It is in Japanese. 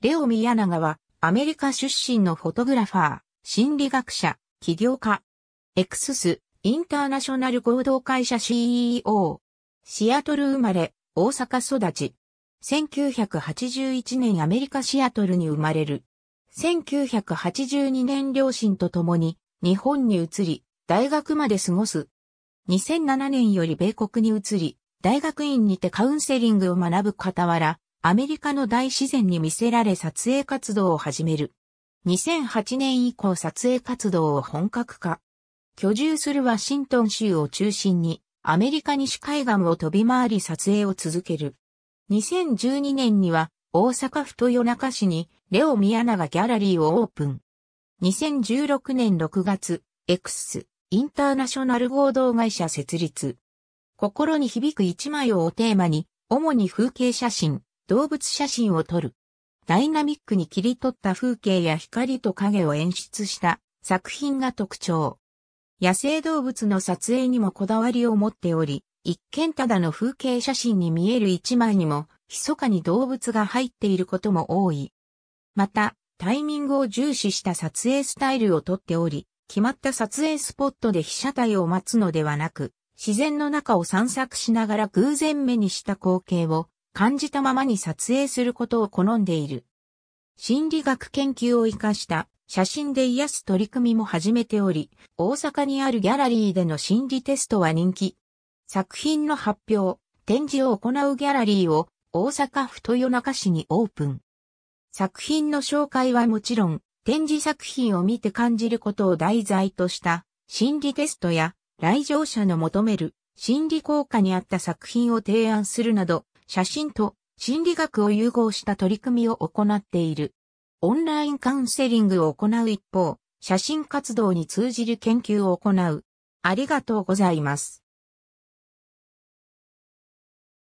レオ・ミヤナガは、アメリカ出身のフォトグラファー、心理学者、起業家、エクスス、インターナショナル合同会社 CEO、シアトル生まれ、大阪育ち。1981年アメリカシアトルに生まれる。1982年両親と共に日本に移り、大学まで過ごす。2007年より米国に移り、大学院にてカウンセリングを学ぶ傍ら、アメリカの大自然に魅せられ撮影活動を始める。2008年以降撮影活動を本格化。居住するワシントン州を中心にアメリカ西海岸を飛び回り撮影を続ける。2012年には大阪府豊中市にレオミアナがギャラリーをオープン。2016年6月、X、インターナショナル合同会社設立。心に響く一枚をテーマに、主に風景写真、動物写真を撮る。ダイナミックに切り取った風景や光と影を演出した作品が特徴。野生動物の撮影にもこだわりを持っており、一見ただの風景写真に見える一枚にも、密かに動物が入っていることも多い。また、タイミングを重視した撮影スタイルをとっており、決まった撮影スポットで被写体を待つのではなく、自然の中を散策しながら偶然目にした光景を感じたままに撮影することを好んでいる。心理学研究を活かした写真で癒す取り組みも始めており、大阪にあるギャラリーでの心理テストは人気。作品の発表、展示を行うギャラリーを大阪府豊中市にオープン。作品の紹介はもちろん、展示作品を見て感じることを題材とした心理テストや来場者の求める心理効果に合った作品を提案するなど、写真と心理学を融合した取り組みを行っている。オンラインカウンセリングを行う一方、写真活動に通じる研究を行う。ありがとうございます。